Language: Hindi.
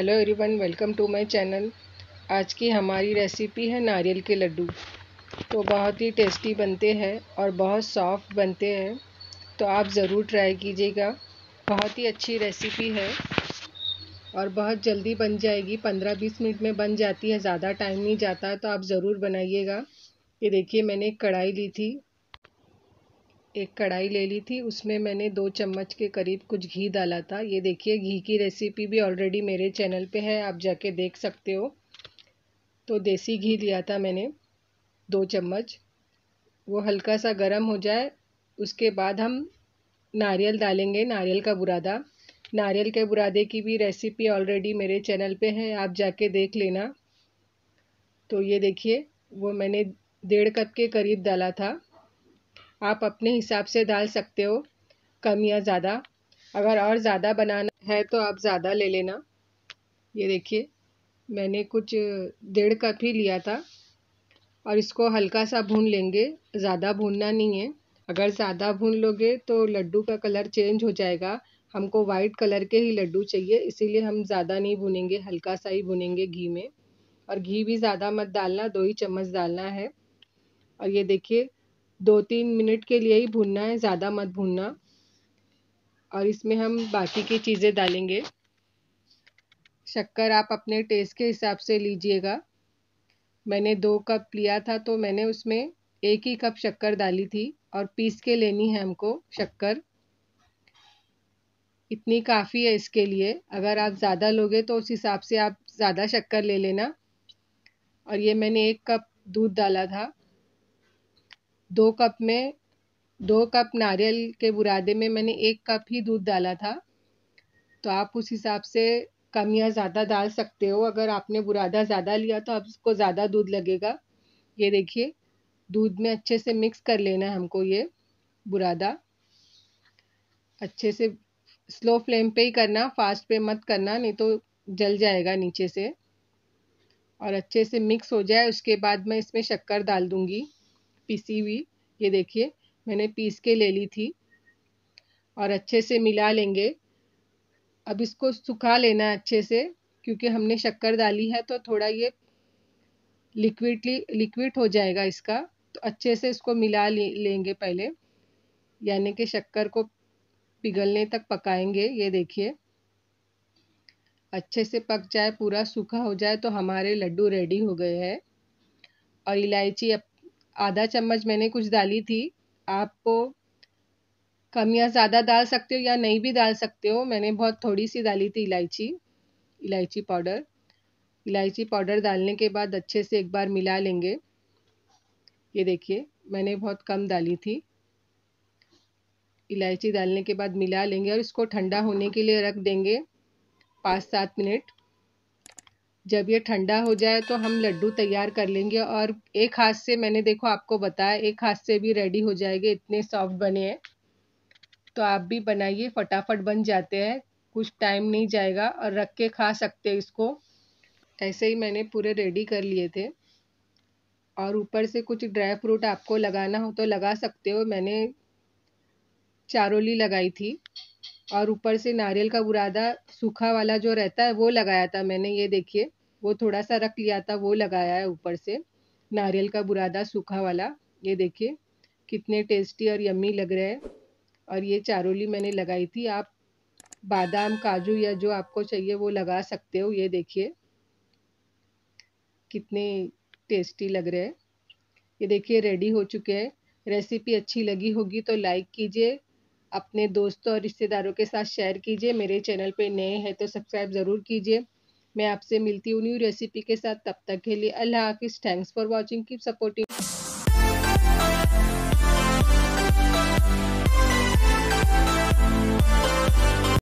hello everyone welcome to my channel आज की हमारी रेसिपी है नारियल के लड्डू तो बहुत ही टेस्टी बनते हैं और बहुत सॉफ्ट बनते हैं तो आप ज़रूर ट्राई कीजिएगा बहुत ही अच्छी रेसिपी है और बहुत जल्दी बन जाएगी पंद्रह बीस मिनट में बन जाती है ज़्यादा टाइम नहीं जाता तो आप ज़रूर बनाइएगा ये देखिए मैंने एक कढ़ाई ली थी एक कढ़ाई ले ली थी उसमें मैंने दो चम्मच के करीब कुछ घी डाला था ये देखिए घी की रेसिपी भी ऑलरेडी मेरे चैनल पे है आप जाके देख सकते हो तो देसी घी लिया था मैंने दो चम्मच वो हल्का सा गर्म हो जाए उसके बाद हम नारियल डालेंगे नारियल का बुरादा नारियल के बुरादे की भी रेसिपी ऑलरेडी मेरे चैनल पर है आप जाके देख लेना तो ये देखिए वो मैंने डेढ़ कप के करीब डाला था आप अपने हिसाब से डाल सकते हो कम या ज़्यादा अगर और ज़्यादा बनाना है तो आप ज़्यादा ले लेना ये देखिए मैंने कुछ डेढ़ कप ही लिया था और इसको हल्का सा भून लेंगे ज़्यादा भूनना नहीं है अगर ज़्यादा भून लोगे तो लड्डू का कलर चेंज हो जाएगा हमको वाइट कलर के ही लड्डू चाहिए इसीलिए हम ज़्यादा नहीं भुनेंगे हल्का सा ही भुनेंगे घी में और घी भी ज़्यादा मत डालना दो ही चम्मच डालना है और ये देखिए दो तीन मिनट के लिए ही भूनना है ज़्यादा मत भूनना और इसमें हम बाकी की चीज़ें डालेंगे शक्कर आप अपने टेस्ट के हिसाब से लीजिएगा मैंने दो कप लिया था तो मैंने उसमें एक ही कप शक्कर डाली थी और पीस के लेनी है हमको शक्कर इतनी काफ़ी है इसके लिए अगर आप ज़्यादा लोगे तो उस हिसाब से आप ज़्यादा शक्कर ले लेना और ये मैंने एक कप दूध डाला था दो कप में दो कप नारियल के बुरादे में मैंने एक कप ही दूध डाला था तो आप उस हिसाब से कम या ज़्यादा डाल सकते हो अगर आपने बुरादा ज़्यादा लिया तो आपको ज़्यादा दूध लगेगा ये देखिए दूध में अच्छे से मिक्स कर लेना है हमको ये बुरादा अच्छे से स्लो फ्लेम पे ही करना फास्ट पे मत करना नहीं तो जल जाएगा नीचे से और अच्छे से मिक्स हो जाए उसके बाद मैं इसमें शक्कर डाल दूँगी पीसी हुई ये देखिए मैंने पीस के ले ली थी और अच्छे से मिला लेंगे अब इसको सुखा लेना है अच्छे से क्योंकि हमने शक्कर डाली है तो थोड़ा ये लिक्विडली लिक्विड हो जाएगा इसका तो अच्छे से इसको मिला ले, लेंगे पहले यानी कि शक्कर को पिघलने तक पकाएंगे ये देखिए अच्छे से पक जाए पूरा सूखा हो जाए तो हमारे लड्डू रेडी हो गए हैं और इलायची अब आधा चम्मच मैंने कुछ डाली थी आपको कम या ज़्यादा डाल सकते हो या नहीं भी डाल सकते हो मैंने बहुत थोड़ी सी डाली थी इलायची इलायची पाउडर इलायची पाउडर डालने के बाद अच्छे से एक बार मिला लेंगे ये देखिए मैंने बहुत कम डाली थी इलायची डालने के बाद मिला लेंगे और इसको ठंडा होने के लिए रख देंगे पाँच सात मिनट जब ये ठंडा हो जाए तो हम लड्डू तैयार कर लेंगे और एक हाथ से मैंने देखो आपको बताया एक हाथ से भी रेडी हो जाएंगे इतने सॉफ्ट बने हैं तो आप भी बनाइए फटाफट बन जाते हैं कुछ टाइम नहीं जाएगा और रख के खा सकते हैं इसको ऐसे ही मैंने पूरे रेडी कर लिए थे और ऊपर से कुछ ड्राई फ्रूट आपको लगाना हो तो लगा सकते हो मैंने चारोली लगाई थी और ऊपर से नारियल का बुरादा सूखा वाला जो रहता है वो लगाया था मैंने ये देखिए वो थोड़ा सा रख लिया था वो लगाया है ऊपर से नारियल का बुरादा सूखा वाला ये देखिए कितने टेस्टी और यम्मी लग रहे हैं और ये चारोली मैंने लगाई थी आप बादाम काजू या जो आपको चाहिए वो लगा सकते हो ये देखिए कितने टेस्टी लग रहे हैं ये देखिए रेडी हो चुके हैं रेसिपी अच्छी लगी होगी तो लाइक कीजिए अपने दोस्तों और रिश्तेदारों के साथ शेयर कीजिए मेरे चैनल पे नए हैं तो सब्सक्राइब ज़रूर कीजिए मैं आपसे मिलती हूँ न्यू रेसिपी के साथ तब तक के लिए अल्लाह हाफिज़ thanks for watching keep supporting